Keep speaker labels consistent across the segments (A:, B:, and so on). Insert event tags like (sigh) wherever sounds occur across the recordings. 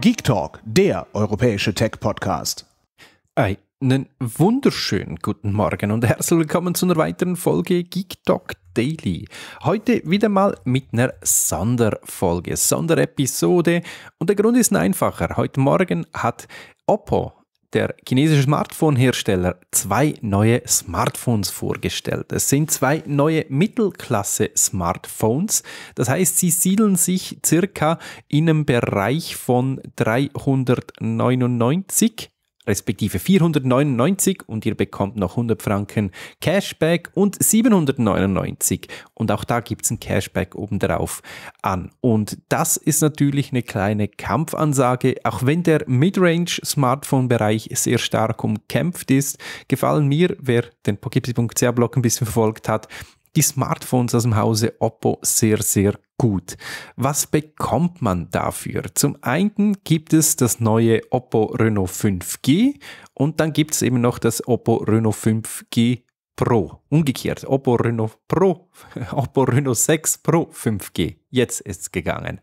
A: Geek Talk, der europäische Tech-Podcast. Einen wunderschönen guten Morgen und herzlich willkommen zu einer weiteren Folge Geek Talk Daily. Heute wieder mal mit einer Sonderfolge, Sonderepisode. Und der Grund ist ein einfacher. Heute Morgen hat Oppo der chinesische Smartphone-Hersteller zwei neue Smartphones vorgestellt. Es sind zwei neue Mittelklasse-Smartphones. Das heißt, sie siedeln sich circa in einem Bereich von 399 respektive 499 und ihr bekommt noch 100 Franken Cashback und 799 und auch da gibt es ein Cashback obendrauf an. Und das ist natürlich eine kleine Kampfansage, auch wenn der Midrange-Smartphone-Bereich sehr stark umkämpft ist, gefallen mir, wer den Pokipsi.ch-Blog ein bisschen verfolgt hat, die Smartphones aus dem Hause Oppo sehr, sehr gut. Was bekommt man dafür? Zum einen gibt es das neue Oppo Reno 5G und dann gibt es eben noch das Oppo Reno 5G Pro. Umgekehrt, Oppo Reno Pro, (laughs) Oppo Reno 6 Pro 5G. Jetzt ist's gegangen.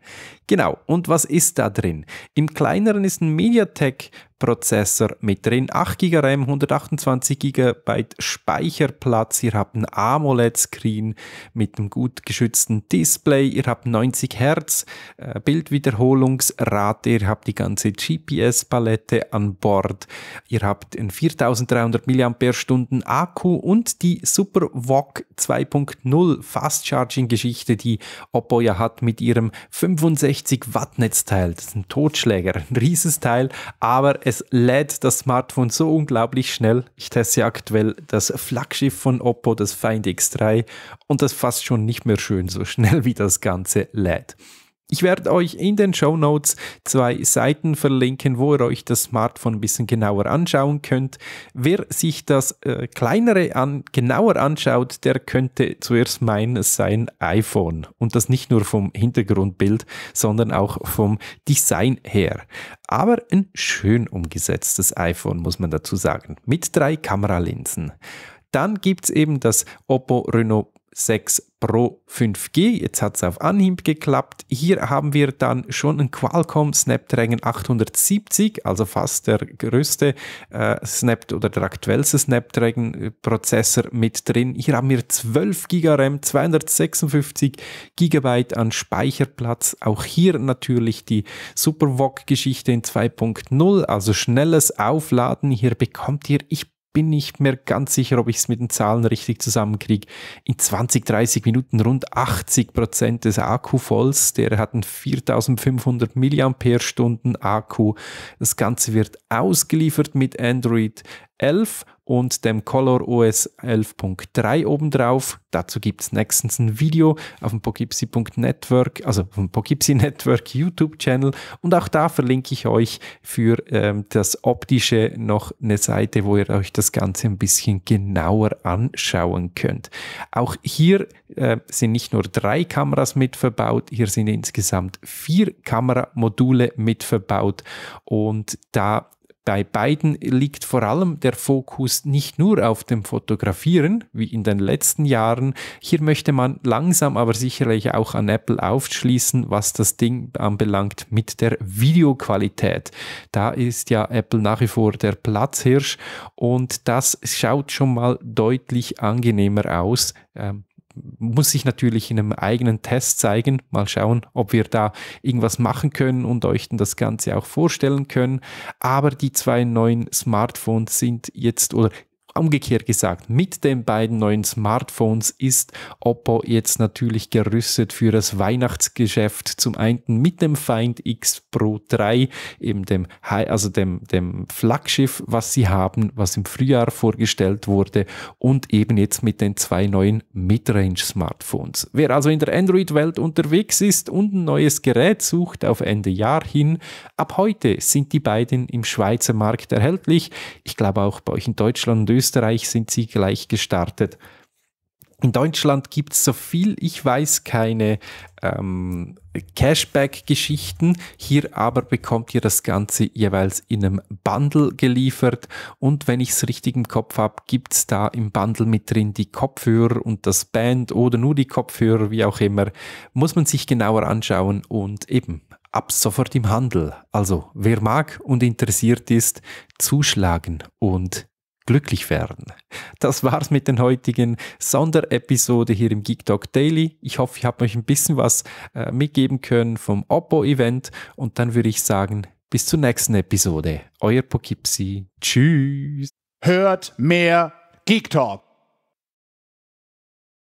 A: Genau. Und was ist da drin? Im kleineren ist ein MediaTek Prozessor mit drin. 8 GB RAM, 128 GB Speicherplatz. Ihr habt ein AMOLED-Screen mit einem gut geschützten Display. Ihr habt 90 Hertz äh, Bildwiederholungsrate. Ihr habt die ganze GPS-Palette an Bord. Ihr habt einen 4300 mAh Akku und die Super SuperVOOC 2.0 Fast Charging-Geschichte, die Oppo ja hat mit ihrem 65 Watt Netzteil. Das ist ein Totschläger, ein rieses Teil, aber es lädt das Smartphone so unglaublich schnell. Ich teste aktuell das Flaggschiff von Oppo, das Find X3 und das ist fast schon nicht mehr schön, so schnell wie das Ganze lädt. Ich werde euch in den Show Notes zwei Seiten verlinken, wo ihr euch das Smartphone ein bisschen genauer anschauen könnt. Wer sich das äh, kleinere an, genauer anschaut, der könnte zuerst meinen, es sei ein iPhone. Und das nicht nur vom Hintergrundbild, sondern auch vom Design her. Aber ein schön umgesetztes iPhone, muss man dazu sagen, mit drei Kameralinsen. Dann gibt es eben das Oppo Reno 6 Pro 5G. Jetzt hat es auf Anhieb geklappt. Hier haben wir dann schon einen Qualcomm Snapdragon 870, also fast der größte äh, Snap oder der aktuellste Snapdragon äh, Prozessor mit drin. Hier haben wir 12 GB RAM, 256 GB an Speicherplatz. Auch hier natürlich die SuperVOG Geschichte in 2.0, also schnelles Aufladen. Hier bekommt ihr, ich bin nicht mehr ganz sicher, ob ich es mit den Zahlen richtig zusammenkriege. In 20, 30 Minuten rund 80 Prozent des Akku volls. Der hat einen 4500 mAh Akku. Das Ganze wird ausgeliefert mit Android 11 und dem Color OS 11.3 obendrauf. Dazu gibt es nächstens ein Video auf dem Poughkeepsie.network, also auf dem Poughkeepsie (laughs) Network YouTube-Channel und auch da verlinke ich euch für ähm, das Optische noch eine Seite, wo ihr euch das Ganze ein bisschen genauer anschauen könnt. Auch hier äh, sind nicht nur drei Kameras mit verbaut, hier sind insgesamt vier Kameramodule mit verbaut und da bei beiden liegt vor allem der Fokus nicht nur auf dem Fotografieren, wie in den letzten Jahren. Hier möchte man langsam aber sicherlich auch an Apple aufschließen, was das Ding anbelangt mit der Videoqualität. Da ist ja Apple nach wie vor der Platzhirsch und das schaut schon mal deutlich angenehmer aus. Ähm, muss sich natürlich in einem eigenen Test zeigen. Mal schauen, ob wir da irgendwas machen können und euch dann das Ganze auch vorstellen können. Aber die zwei neuen Smartphones sind jetzt oder Umgekehrt gesagt, mit den beiden neuen Smartphones ist Oppo jetzt natürlich gerüstet für das Weihnachtsgeschäft. Zum einen mit dem Find X Pro 3, eben dem, also dem, dem Flaggschiff, was sie haben, was im Frühjahr vorgestellt wurde und eben jetzt mit den zwei neuen Midrange Smartphones. Wer also in der Android-Welt unterwegs ist und ein neues Gerät sucht auf Ende Jahr hin, ab heute sind die beiden im Schweizer Markt erhältlich. Ich glaube auch bei euch in Deutschland und Österreich Österreich sind sie gleich gestartet. In Deutschland gibt es, so viel ich weiß, keine ähm, Cashback-Geschichten. Hier aber bekommt ihr das Ganze jeweils in einem Bundle geliefert. Und wenn ich es richtig im Kopf habe, gibt es da im Bundle mit drin die Kopfhörer und das Band oder nur die Kopfhörer, wie auch immer. Muss man sich genauer anschauen und eben ab sofort im Handel. Also wer mag und interessiert ist, zuschlagen und glücklich werden. Das war's mit den heutigen Sonderepisode hier im Geek Talk Daily. Ich hoffe, ich habe euch ein bisschen was äh, mitgeben können vom Oppo-Event und dann würde ich sagen, bis zur nächsten Episode. Euer Pokipsi. Tschüss. Hört mehr Geek Talk.